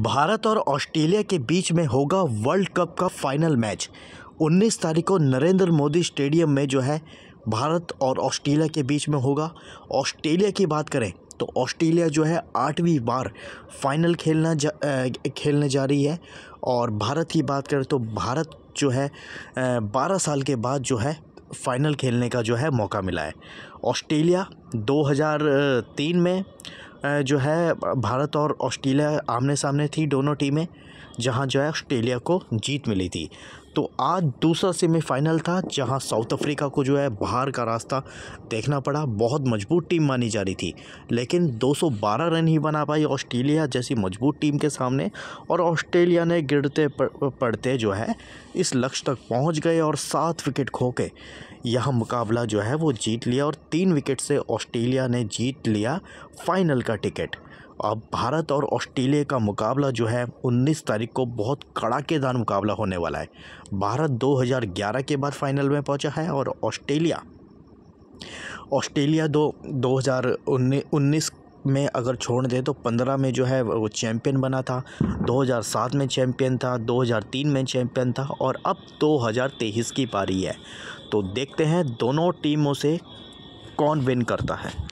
भारत और ऑस्ट्रेलिया के बीच में होगा वर्ल्ड कप का फाइनल मैच 19 तारीख को नरेंद्र मोदी स्टेडियम में जो है भारत और ऑस्ट्रेलिया के बीच में होगा ऑस्ट्रेलिया की बात करें तो ऑस्ट्रेलिया जो है आठवीं बार फाइनल खेलना जा, खेलने जा रही है और भारत की बात करें तो भारत जो है बारह साल के बाद जो है फ़ाइनल खेलने का जो है मौका मिला है ऑस्ट्रेलिया 2003 में जो है भारत और ऑस्ट्रेलिया आमने सामने थी दोनों टीमें जहाँ जो है ऑस्ट्रेलिया को जीत मिली थी तो आज दूसरा सेमीफाइनल था जहां साउथ अफ्रीका को जो है बाहर का रास्ता देखना पड़ा बहुत मजबूत टीम मानी जा रही थी लेकिन 212 रन ही बना पाई ऑस्ट्रेलिया जैसी मजबूत टीम के सामने और ऑस्ट्रेलिया ने गिरते पड़ते जो है इस लक्ष्य तक पहुंच गए और सात विकेट खो के यह मुकाबला जो है वो जीत लिया और तीन विकेट से ऑस्ट्रेलिया ने जीत लिया फाइनल का टिकट अब भारत और ऑस्ट्रेलिया का मुकाबला जो है 19 तारीख को बहुत कड़ाकेदार मुकाबला होने वाला है भारत 2011 के बाद फाइनल में पहुंचा है और ऑस्ट्रेलिया ऑस्ट्रेलिया दो दो में अगर छोड़ दें तो पंद्रह में जो है वो चैम्पियन बना था 2007 में चैम्पियन था 2003 में चैम्पियन था और अब 2023 की पारी है तो देखते हैं दोनों टीमों से कौन विन करता है